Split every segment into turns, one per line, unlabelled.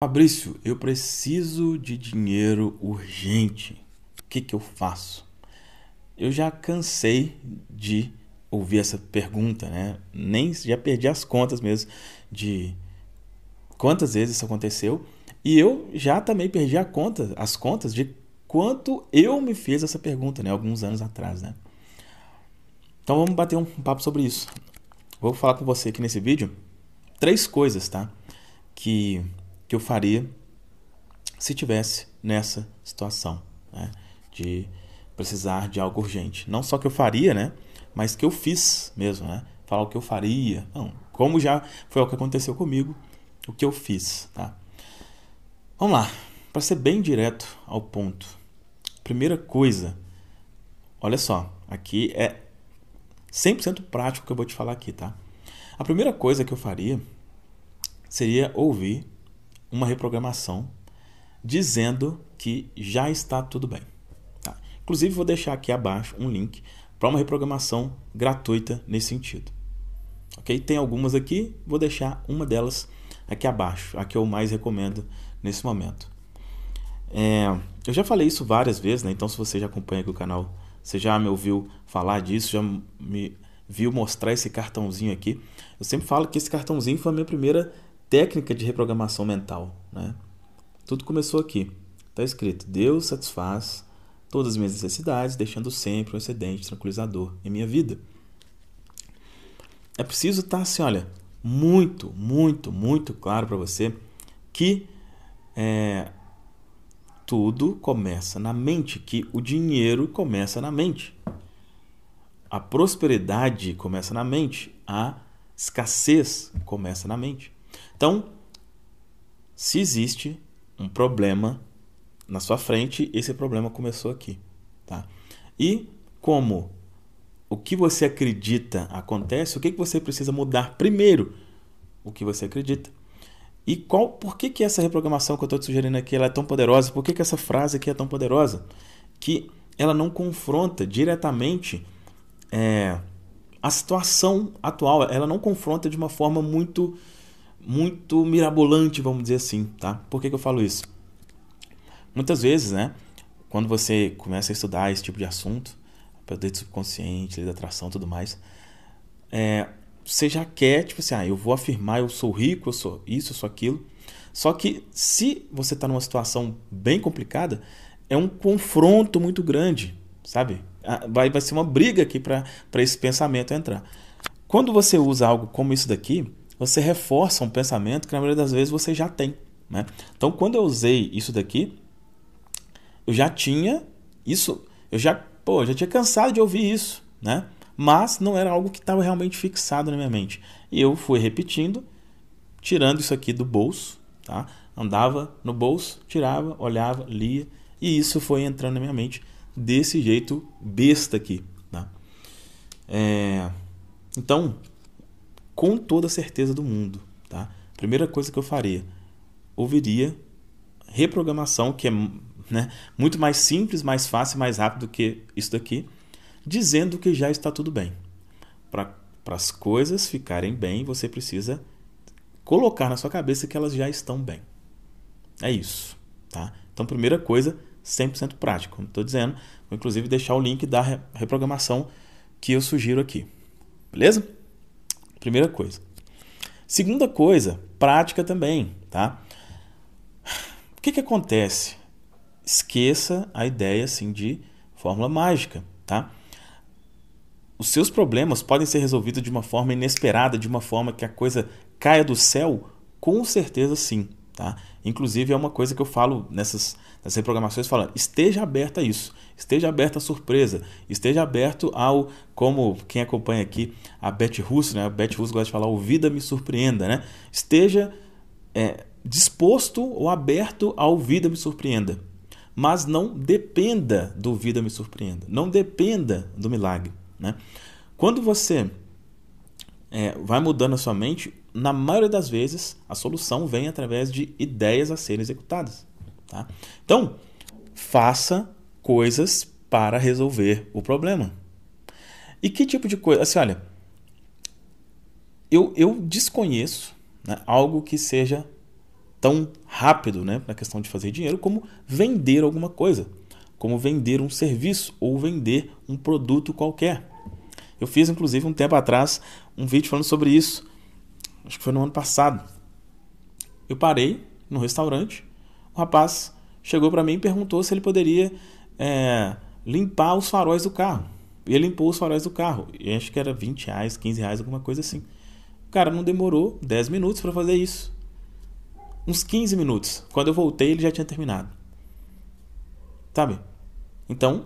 Fabrício, eu preciso de dinheiro urgente. O que, que eu faço? Eu já cansei de ouvir essa pergunta, né? Nem já perdi as contas mesmo de quantas vezes isso aconteceu. E eu já também perdi a conta, as contas de quanto eu me fiz essa pergunta, né? Alguns anos atrás, né? Então vamos bater um papo sobre isso. Vou falar com você aqui nesse vídeo três coisas, tá? Que que eu faria se tivesse nessa situação né? de precisar de algo urgente. Não só que eu faria, né? Mas que eu fiz mesmo, né? Falar o que eu faria. Não, como já foi o que aconteceu comigo, o que eu fiz, tá? Vamos lá, para ser bem direto ao ponto. Primeira coisa, olha só, aqui é 100% prático que eu vou te falar aqui, tá? A primeira coisa que eu faria seria ouvir uma reprogramação dizendo que já está tudo bem. Tá? Inclusive, vou deixar aqui abaixo um link para uma reprogramação gratuita nesse sentido. Ok? Tem algumas aqui, vou deixar uma delas aqui abaixo, a que eu mais recomendo nesse momento. É, eu já falei isso várias vezes, né? então se você já acompanha aqui o canal, você já me ouviu falar disso, já me viu mostrar esse cartãozinho aqui. Eu sempre falo que esse cartãozinho foi a minha primeira técnica de reprogramação mental. Né? Tudo começou aqui. Está escrito: Deus satisfaz todas as minhas necessidades, deixando sempre um excedente tranquilizador em minha vida. É preciso estar tá assim, olha, muito, muito, muito claro para você que é, tudo começa na mente, que o dinheiro começa na mente. A prosperidade começa na mente, a escassez começa na mente. Então, se existe um problema na sua frente, esse problema começou aqui, tá? E como o que você acredita acontece, o que, que você precisa mudar primeiro? O que você acredita. E qual, por que, que essa reprogramação que eu estou te sugerindo aqui ela é tão poderosa? Por que, que essa frase aqui é tão poderosa? Que ela não confronta diretamente é, a situação atual, ela não confronta de uma forma muito muito mirabolante, vamos dizer assim, tá? Por que, que eu falo isso? Muitas vezes, né? Quando você começa a estudar esse tipo de assunto, poder do subconsciente, lei da atração tudo mais, é, você já quer, tipo assim, ah, eu vou afirmar, eu sou rico, eu sou isso, eu sou aquilo. Só que se você está numa situação bem complicada, é um confronto muito grande, sabe? Ah, vai, vai ser uma briga aqui para esse pensamento entrar. Quando você usa algo como isso daqui, você reforça um pensamento que na maioria das vezes você já tem. Né? Então, quando eu usei isso daqui, eu já tinha isso, eu já, pô, já tinha cansado de ouvir isso, né? mas não era algo que estava realmente fixado na minha mente. E eu fui repetindo, tirando isso aqui do bolso, tá? andava no bolso, tirava, olhava, lia, e isso foi entrando na minha mente desse jeito besta aqui. Tá? É... Então, com toda certeza do mundo. Tá? Primeira coisa que eu faria, ouviria reprogramação, que é né, muito mais simples, mais fácil, mais rápido do que isso daqui, dizendo que já está tudo bem. Para as coisas ficarem bem, você precisa colocar na sua cabeça que elas já estão bem. É isso. Tá? Então, primeira coisa, 100% prático, como estou dizendo. Vou inclusive deixar o link da reprogramação que eu sugiro aqui. Beleza? Primeira coisa. Segunda coisa, prática também, tá? O que, que acontece? Esqueça a ideia assim de fórmula mágica, tá? Os seus problemas podem ser resolvidos de uma forma inesperada, de uma forma que a coisa caia do céu, com certeza sim, tá? Inclusive, é uma coisa que eu falo nessas, nessas reprogramações, falando, esteja aberto a isso, esteja aberto à surpresa, esteja aberto ao, como quem acompanha aqui, a Beth Russo, né? a Beth Russo gosta de falar, o vida me surpreenda, né? Esteja é, disposto ou aberto ao vida me surpreenda, mas não dependa do vida me surpreenda, não dependa do milagre, né? Quando você é, vai mudando a sua mente, na maioria das vezes, a solução vem através de ideias a serem executadas. Tá? Então, faça coisas para resolver o problema. E que tipo de coisa? Assim, olha, eu, eu desconheço né, algo que seja tão rápido né, na questão de fazer dinheiro como vender alguma coisa, como vender um serviço ou vender um produto qualquer. Eu fiz, inclusive, um tempo atrás um vídeo falando sobre isso acho que foi no ano passado. Eu parei no restaurante, o rapaz chegou para mim e perguntou se ele poderia é, limpar os faróis do carro. E ele limpou os faróis do carro. E acho que era 20 reais, 15 reais, alguma coisa assim. O cara não demorou 10 minutos para fazer isso. Uns 15 minutos. Quando eu voltei, ele já tinha terminado. Sabe? Então,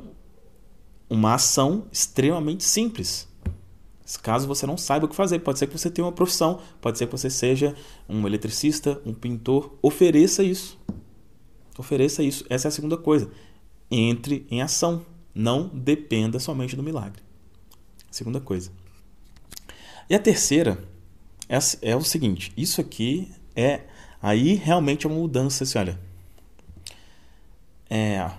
uma ação extremamente simples. Caso você não saiba o que fazer, pode ser que você tenha uma profissão, pode ser que você seja um eletricista, um pintor, ofereça isso. Ofereça isso. Essa é a segunda coisa. Entre em ação. Não dependa somente do milagre. Segunda coisa. E a terceira é, é o seguinte: isso aqui é. Aí realmente é uma mudança. Assim, olha. É,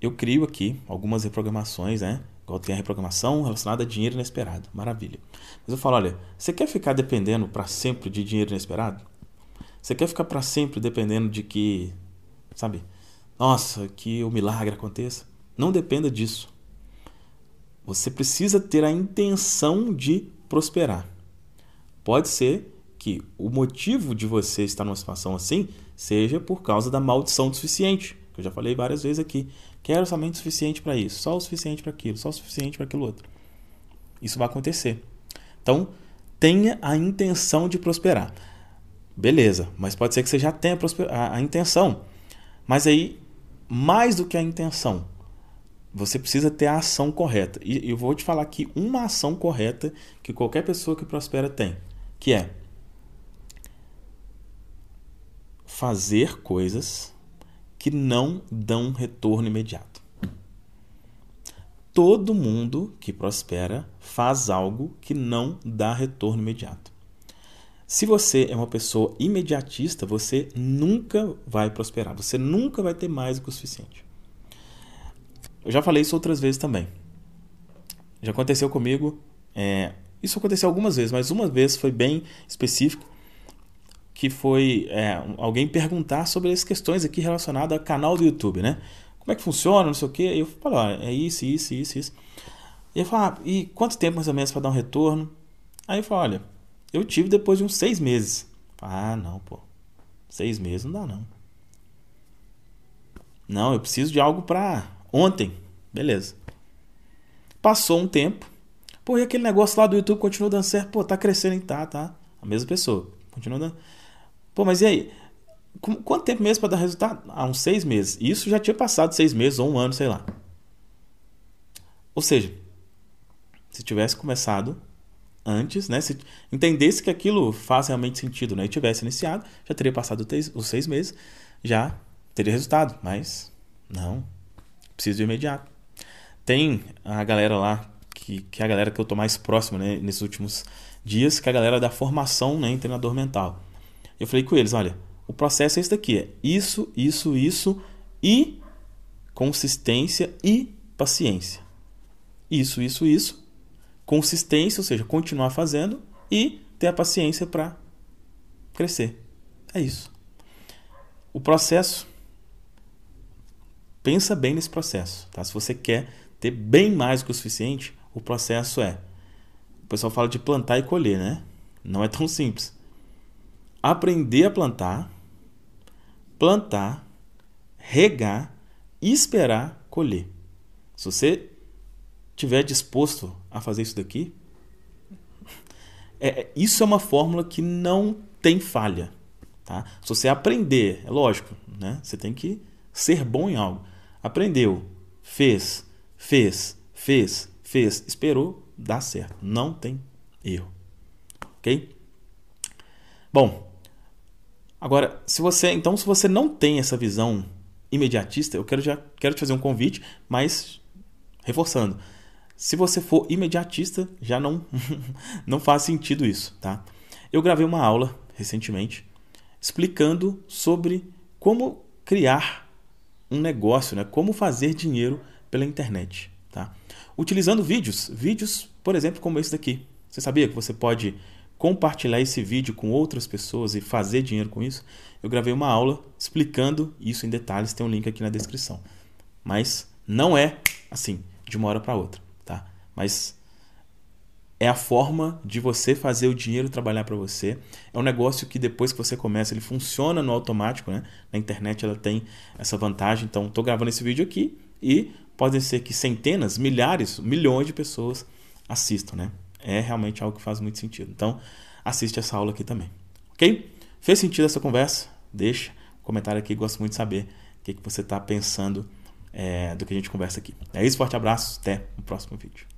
eu crio aqui algumas reprogramações, né? Igual tem a reprogramação relacionada a dinheiro inesperado. Maravilha. Mas eu falo, olha, você quer ficar dependendo para sempre de dinheiro inesperado? Você quer ficar para sempre dependendo de que, sabe? Nossa, que o milagre aconteça. Não dependa disso. Você precisa ter a intenção de prosperar. Pode ser que o motivo de você estar numa situação assim seja por causa da maldição do suficiente, que eu já falei várias vezes aqui. Quero somente o suficiente para isso, só o suficiente para aquilo, só o suficiente para aquilo outro. Isso vai acontecer. Então, tenha a intenção de prosperar. Beleza, mas pode ser que você já tenha a, a intenção. Mas aí, mais do que a intenção, você precisa ter a ação correta. E eu vou te falar aqui uma ação correta que qualquer pessoa que prospera tem, que é fazer coisas que não dão retorno imediato. Todo mundo que prospera faz algo que não dá retorno imediato. Se você é uma pessoa imediatista, você nunca vai prosperar, você nunca vai ter mais do que o suficiente. Eu já falei isso outras vezes também. Já aconteceu comigo, é, isso aconteceu algumas vezes, mas uma vez foi bem específico que foi é, alguém perguntar sobre as questões aqui relacionadas ao canal do YouTube, né? Como é que funciona, não sei o quê. E eu falo, olha, é isso, isso, isso, isso. E ele fala, ah, e quanto tempo mais ou menos para dar um retorno? Aí eu falo, olha, eu tive depois de uns seis meses. Ah, não, pô. Seis meses não dá, não. Não, eu preciso de algo para ontem. Beleza. Passou um tempo. Pô, e aquele negócio lá do YouTube continua dando certo? Pô, tá crescendo, tá, tá. A mesma pessoa. Continua dando. Pô, mas e aí? Quanto tempo mesmo para dar resultado? Há ah, uns seis meses. Isso já tinha passado seis meses ou um ano, sei lá. Ou seja, se tivesse começado antes, né? Se entendesse que aquilo faz realmente sentido, né? E tivesse iniciado, já teria passado os seis meses, já teria resultado. Mas não, preciso de imediato. Tem a galera lá que, que é a galera que eu tô mais próximo, né? Nesses últimos dias, que é a galera da formação, né? Em treinador mental. Eu falei com eles: olha, o processo é esse daqui: é isso, isso, isso e consistência e paciência. Isso, isso, isso. Consistência, ou seja, continuar fazendo e ter a paciência para crescer. É isso. O processo. Pensa bem nesse processo, tá? Se você quer ter bem mais do que o suficiente, o processo é. O pessoal fala de plantar e colher, né? Não é tão simples aprender a plantar, plantar, regar e esperar colher. Se você tiver disposto a fazer isso daqui, é, isso é uma fórmula que não tem falha. Tá? Se você aprender, é lógico, né? você tem que ser bom em algo. Aprendeu, fez, fez, fez, fez, esperou, dá certo. Não tem erro. Ok? Bom, Agora, se você, então, se você não tem essa visão imediatista, eu quero já quero te fazer um convite, mas reforçando, se você for imediatista, já não não faz sentido isso, tá? Eu gravei uma aula recentemente explicando sobre como criar um negócio, né? Como fazer dinheiro pela internet, tá? Utilizando vídeos, vídeos, por exemplo, como esse daqui. Você sabia que você pode compartilhar esse vídeo com outras pessoas e fazer dinheiro com isso, eu gravei uma aula explicando isso em detalhes, tem um link aqui na descrição. Mas não é assim, de uma hora para outra, tá? Mas é a forma de você fazer o dinheiro trabalhar para você. É um negócio que depois que você começa, ele funciona no automático, né? Na internet ela tem essa vantagem. Então, estou gravando esse vídeo aqui e podem ser que centenas, milhares, milhões de pessoas assistam, né? é realmente algo que faz muito sentido. Então, assiste essa aula aqui também. Ok? Fez sentido essa conversa? Deixa um comentário aqui, gosto muito de saber o que, que você está pensando é, do que a gente conversa aqui. É isso, forte abraço, até o próximo vídeo.